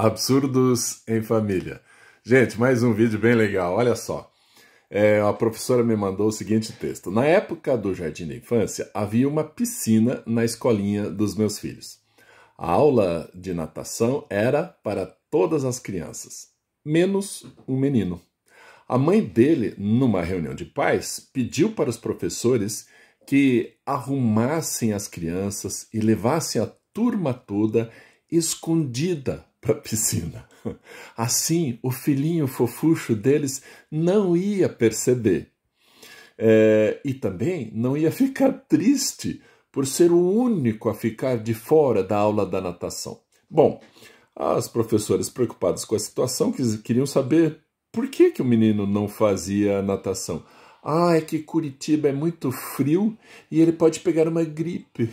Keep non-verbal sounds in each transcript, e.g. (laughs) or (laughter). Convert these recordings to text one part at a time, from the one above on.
Absurdos em família. Gente, mais um vídeo bem legal, olha só. É, a professora me mandou o seguinte texto. Na época do jardim da infância, havia uma piscina na escolinha dos meus filhos. A aula de natação era para todas as crianças, menos um menino. A mãe dele, numa reunião de pais, pediu para os professores que arrumassem as crianças e levassem a turma toda escondida para a piscina. Assim, o filhinho fofucho deles não ia perceber. É, e também não ia ficar triste por ser o único a ficar de fora da aula da natação. Bom, as professoras preocupadas com a situação queriam saber por que, que o menino não fazia natação. Ah, é que Curitiba é muito frio e ele pode pegar uma gripe.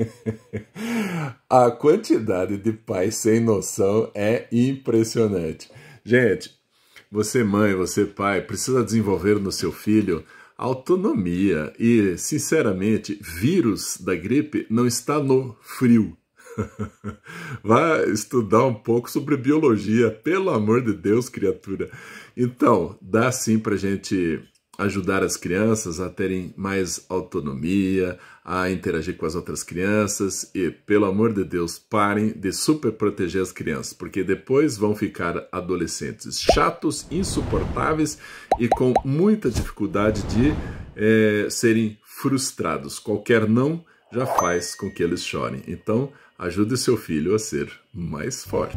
(laughs) a quantidade de pais sem noção é impressionante. Gente, você mãe, você pai, precisa desenvolver no seu filho autonomia e, sinceramente, vírus da gripe não está no frio. (laughs) Vá estudar um pouco sobre biologia, pelo amor de Deus, criatura. Então, dá sim para gente ajudar as crianças a terem mais autonomia, a interagir com as outras crianças e, pelo amor de Deus, parem de super proteger as crianças, porque depois vão ficar adolescentes chatos, insuportáveis e com muita dificuldade de é, serem frustrados. Qualquer não já faz com que eles chorem. Então, ajude seu filho a ser mais forte.